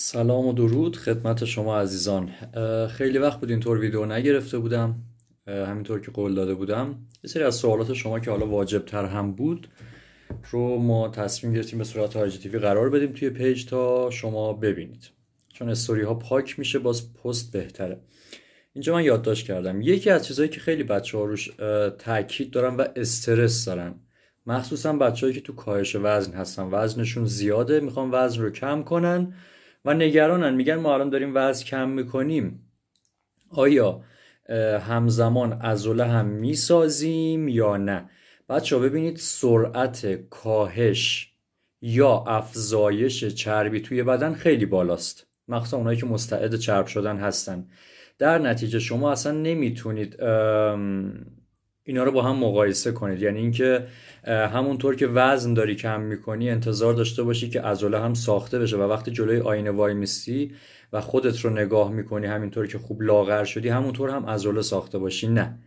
سلام و درود خدمت شما عزیزان خیلی وقت بود اینطور ویدیو نگرفته بودم همینطور که قول داده بودم یه سری از سوالات شما که حالا واجب تر هم بود رو ما تصمیم گرفتیم به صورت آیجی قرار بدیم توی پیج تا شما ببینید چون استوری ها پاک میشه باز پست بهتره اینجا من یادداشت کردم یکی از چیزهایی که خیلی بچه ها روش تاکید دارن و استرس دارن مخصوصا بچههایی که تو کاهش وزن هستن وزنشون زیاده میخوان وزن رو کم کنن و نگرانن میگن ما الان داریم وزن کم میکنیم آیا همزمان ازوله هم میسازیم یا نه بچه ببینید سرعت کاهش یا افزایش چربی توی بدن خیلی بالاست مخصوصا اونایی که مستعد چرب شدن هستن در نتیجه شما اصلا نمیتونید اینا رو با هم مقایسه کنید یعنی اینکه همونطور که وزن داری کم میکنی انتظار داشته باشی که ازوله هم ساخته بشه و وقتی جلوی آینه وای میسی و خودت رو نگاه میکنی همینطور که خوب لاغر شدی همونطور هم ازوله ساخته باشی نه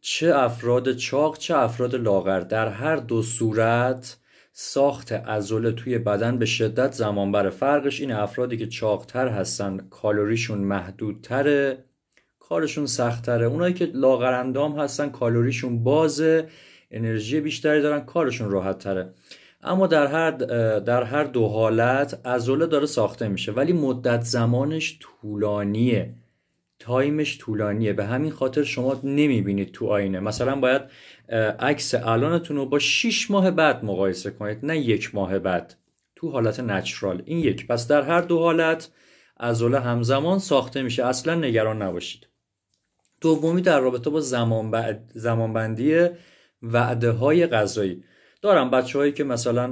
چه افراد چاق چه افراد لاغر در هر دو صورت ساخت ازوله توی بدن به شدت زمان بره فرقش این افرادی که چاقتر هستن کالریشون محدودتره کارشون سختره اونایی که لاغرندام هستن کالوریشون بازه انرژی بیشتری دارن کارشون راحت تره اما در هر در هر دو حالت ازوله داره ساخته میشه ولی مدت زمانش طولانیه تایمش طولانیه به همین خاطر شما نمیبینید تو آینه مثلا باید عکس الانتون رو با 6 ماه بعد مقایسه کنید نه یک ماه بعد تو حالت نچرال این یک پس در هر دو حالت ازوله همزمان ساخته میشه اصلا نگران نباشید دومی در رابطه با زمان, بعد وعده های غذایی دارم بچه هایی که مثلا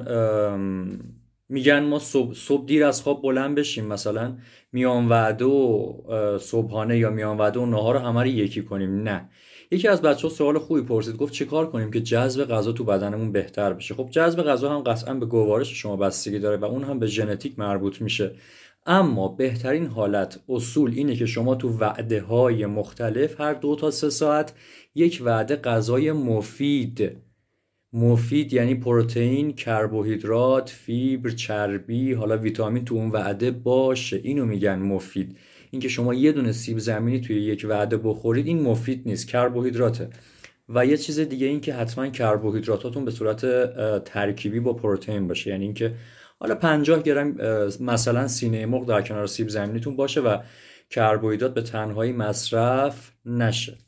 میگن ما صبح, دیر از خواب بلند بشیم مثلا میان وعده و صبحانه یا میان وعده و نهار رو همه رو یکی کنیم نه یکی از بچه ها سوال خوبی پرسید گفت کار کنیم که جذب غذا تو بدنمون بهتر بشه خب جذب غذا هم قطعا به گوارش شما بستگی داره و اون هم به ژنتیک مربوط میشه اما بهترین حالت اصول اینه که شما تو وعده های مختلف هر دو تا سه ساعت یک وعده غذای مفید مفید یعنی پروتئین، کربوهیدرات، فیبر، چربی، حالا ویتامین تو اون وعده باشه. اینو میگن مفید. اینکه شما یه دونه سیب زمینی توی یک وعده بخورید این مفید نیست، کربوهیدراته. و یه چیز دیگه این که حتما کربوهیدراتاتون به صورت ترکیبی با پروتئین باشه. یعنی اینکه حالا 50 گرم مثلا سینه مرغ در کنار سیب زمینیتون باشه و کربوهیدرات به تنهایی مصرف نشه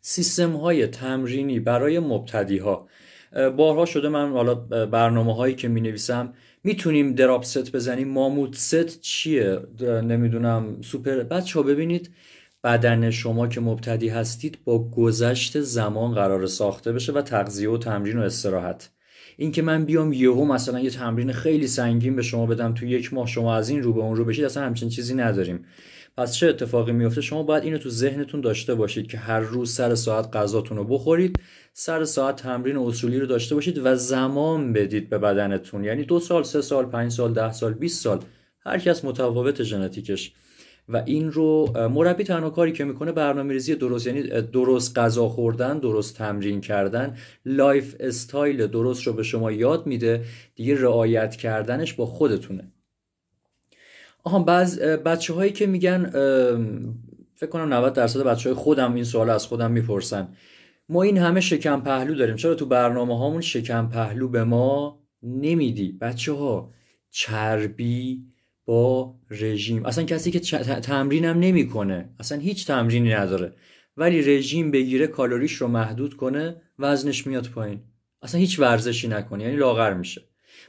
سیستم های تمرینی برای مبتدی ها بارها شده من حالا برنامه هایی که می نویسم میتونیم دراپ ست بزنیم ماموت ست چیه نمیدونم سوپر بچه ها ببینید بدن شما که مبتدی هستید با گذشت زمان قرار ساخته بشه و تغذیه و تمرین و استراحت اینکه من بیام یهو مثلا یه تمرین خیلی سنگین به شما بدم تو یک ماه شما از این رو به اون رو بشید اصلا همچین چیزی نداریم پس چه اتفاقی میفته شما باید اینو تو ذهنتون داشته باشید که هر روز سر ساعت غذاتون رو بخورید سر ساعت تمرین اصولی رو داشته باشید و زمان بدید به بدنتون یعنی دو سال سه سال پنج سال ده سال 20 سال هر کس متفاوت ژنتیکش و این رو مربی تنها کاری که میکنه برنامه ریزی درست یعنی درست غذا خوردن درست تمرین کردن لایف استایل درست رو به شما یاد میده دیگه رعایت کردنش با خودتونه آها بعض بچه هایی که میگن فکر کنم 90 درصد بچه های خودم این سوال از خودم میپرسن ما این همه شکم پهلو داریم چرا تو برنامه هامون شکم پهلو به ما نمیدی بچه ها چربی با رژیم اصلا کسی که تمرینم نمیکنه اصلا هیچ تمرینی نداره ولی رژیم بگیره کالریش رو محدود کنه وزنش میاد پایین اصلا هیچ ورزشی نکنه یعنی لاغر میشه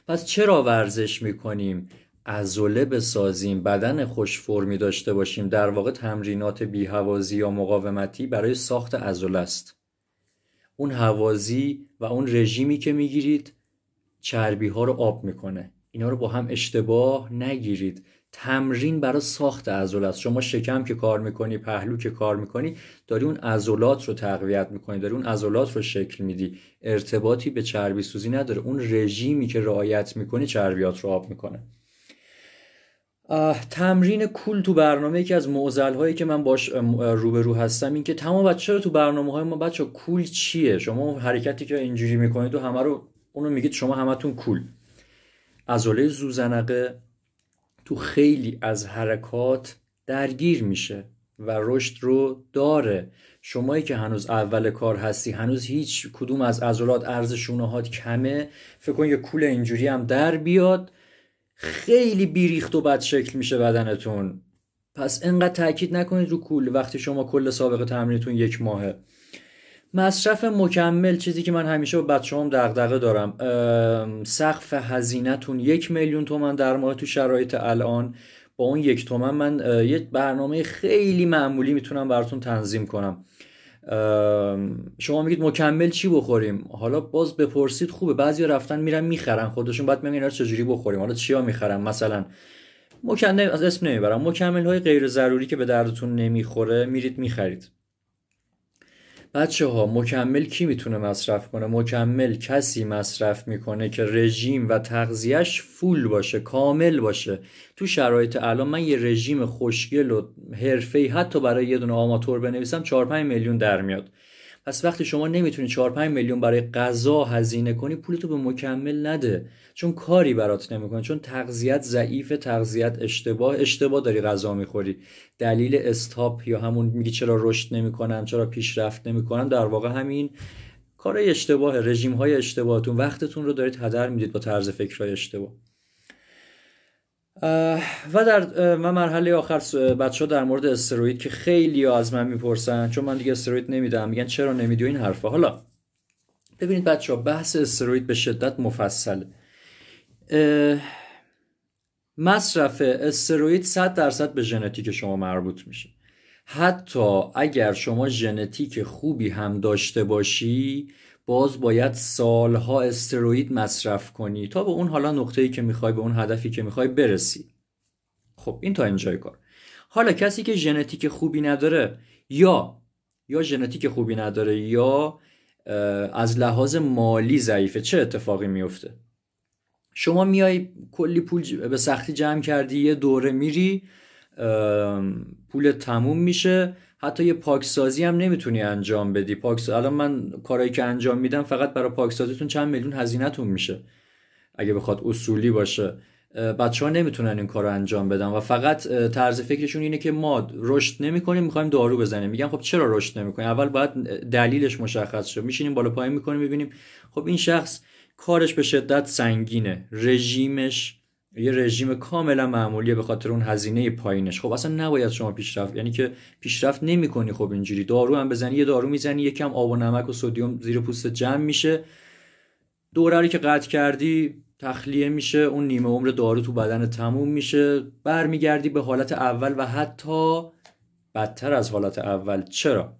پس چرا ورزش میکنیم عضله بسازیم بدن خوش فرمی داشته باشیم در واقع تمرینات بیهوازی یا مقاومتی برای ساخت عضله است اون هوازی و اون رژیمی که میگیرید چربی ها رو آب میکنه اینا رو با هم اشتباه نگیرید تمرین برای ساخت عضلات شما شکم که کار میکنی پهلو که کار میکنی داری اون عضلات رو تقویت میکنی داری اون عضلات رو شکل میدی ارتباطی به چربی سوزی نداره اون رژیمی که رعایت میکنی چربیات رو آب میکنه تمرین کول تو برنامه یکی از معضل هایی که من باش روبرو هستم این که تمام بچه رو تو برنامه های ما بچه کول چیه شما حرکتی که اینجوری میکنید و همه رو اونو میگید شما همتون کول ازوله زوزنقه تو خیلی از حرکات درگیر میشه و رشد رو داره شمایی که هنوز اول کار هستی هنوز هیچ کدوم از عضلات عرض شونهات کمه فکر کن یه کول اینجوری هم در بیاد خیلی بیریخت و بد شکل میشه بدنتون پس انقدر تاکید نکنید رو کول وقتی شما کل سابقه تمرینتون یک ماهه مصرف مکمل چیزی که من همیشه با بچه هم دغدغه دارم سقف هزینهتون یک میلیون تومن در ماه تو شرایط الان با اون یک تومن من یه برنامه خیلی معمولی میتونم براتون تنظیم کنم شما میگید مکمل چی بخوریم حالا باز بپرسید خوبه بعضی رفتن میرن میخرن خودشون بعد میگن اینا چجوری بخوریم حالا چیا میخرن مثلا مکمل از اسم نمیبرم مکمل های غیر ضروری که به دردتون نمیخوره میرید میخرید بچه ها مکمل کی میتونه مصرف کنه مکمل کسی مصرف میکنه که رژیم و تغذیهش فول باشه کامل باشه تو شرایط الان من یه رژیم خوشگل و حرفه‌ای حتی برای یه دونه آماتور بنویسم 4 5 میلیون در میاد پس وقتی شما نمیتونی 4 5 میلیون برای غذا هزینه کنی پولتو به مکمل نده چون کاری برات نمیکنه چون تغذیت ضعیف تغذیت اشتباه اشتباه داری غذا میخوری دلیل استاپ یا همون میگی چرا رشد نمیکنم چرا پیشرفت نمیکنم در واقع همین کارهای اشتباه رژیم های اشتباهتون وقتتون رو دارید هدر میدید با طرز فکرهای اشتباه و در مرحله آخر بچه ها در مورد استروید که خیلی از من میپرسن چون من دیگه استروید نمیدم میگن چرا نمیدی این حرفه حالا ببینید بچه ها بحث استروید به شدت مفصله مصرف استروید 100 درصد به ژنتیک شما مربوط میشه حتی اگر شما ژنتیک خوبی هم داشته باشی باز باید سالها استروید مصرف کنی تا به اون حالا نقطه‌ای که میخوای به اون هدفی که میخوای برسی خب این تا اینجای کار حالا کسی که ژنتیک خوبی نداره یا یا ژنتیک خوبی نداره یا از لحاظ مالی ضعیفه چه اتفاقی میفته شما میای کلی پول به سختی جمع کردی یه دوره میری پول تموم میشه حتی یه پاکسازی هم نمیتونی انجام بدی پاکس الان من کارایی که انجام میدم فقط برای پاکسازیتون چند میلیون هزینهتون میشه اگه بخواد اصولی باشه بچه ها نمیتونن این کار رو انجام بدن و فقط طرز فکرشون اینه که ما رشد نمیکنیم میخوایم دارو بزنیم میگن خب چرا رشد نمیکنیم اول باید دلیلش مشخص شه میشینیم بالا پایین میکنیم میبینیم خب این شخص کارش به شدت سنگینه رژیمش یه رژیم کاملا معمولیه به خاطر اون هزینه پایینش خب اصلا نباید شما پیشرفت یعنی که پیشرفت نمیکنی خب اینجوری دارو هم بزنی یه دارو میزنی یکم آب و نمک و سدیم زیر پوست جمع میشه دوره رو که قطع کردی تخلیه میشه اون نیمه عمر دارو تو بدن تموم میشه برمیگردی به حالت اول و حتی بدتر از حالت اول چرا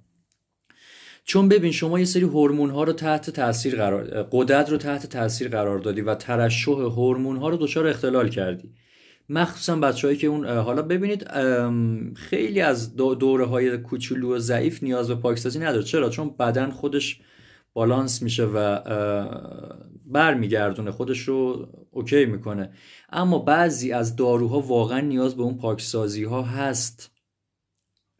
چون ببین شما یه سری هورمون ها رو تحت تاثیر قرار قدرت رو تحت تاثیر قرار دادی و ترشح هورمون ها رو دچار اختلال کردی مخصوصا بچههایی که اون حالا ببینید خیلی از دوره های کوچولو و ضعیف نیاز به پاکسازی نداره چرا چون بدن خودش بالانس میشه و برمیگردونه خودش رو اوکی میکنه اما بعضی از داروها واقعا نیاز به اون پاکسازی ها هست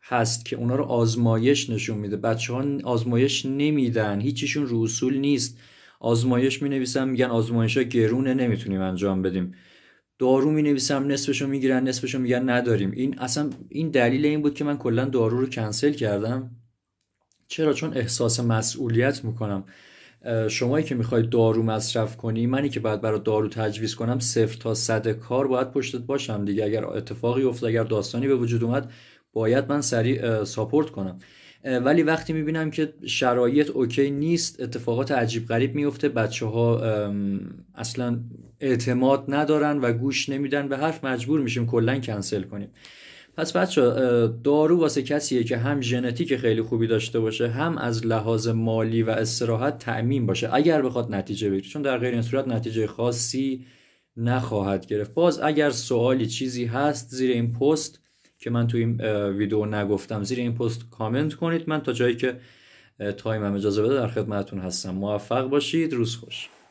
هست که اونا رو آزمایش نشون میده بچه ها آزمایش نمیدن هیچیشون رو اصول نیست آزمایش می نویسن میگن آزمایش ها گرونه نمیتونیم انجام بدیم دارو می نویسم نصفشو میگیرن نصفشو میگن نداریم این اصلا این دلیل این بود که من کلا دارو رو کنسل کردم چرا چون احساس مسئولیت میکنم شمایی که میخوای دارو مصرف کنی منی که باید برای دارو تجویز کنم صفر تا صد کار باید پشتت باشم دیگه اگر اتفاقی افتاد اگر داستانی به وجود اومد باید من سریع ساپورت کنم ولی وقتی میبینم که شرایط اوکی نیست اتفاقات عجیب غریب میفته بچه ها اصلا اعتماد ندارن و گوش نمیدن به حرف مجبور میشیم کلا کنسل کنیم پس بچه دارو واسه کسیه که هم ژنتیک خیلی خوبی داشته باشه هم از لحاظ مالی و استراحت تعمین باشه اگر بخواد نتیجه بگیره چون در غیر این صورت نتیجه خاصی نخواهد گرفت باز اگر سوالی چیزی هست زیر این پست که من تو این ویدیو نگفتم زیر این پست کامنت کنید من تا جایی که تایم هم اجازه بده در خدمتتون هستم موفق باشید روز خوش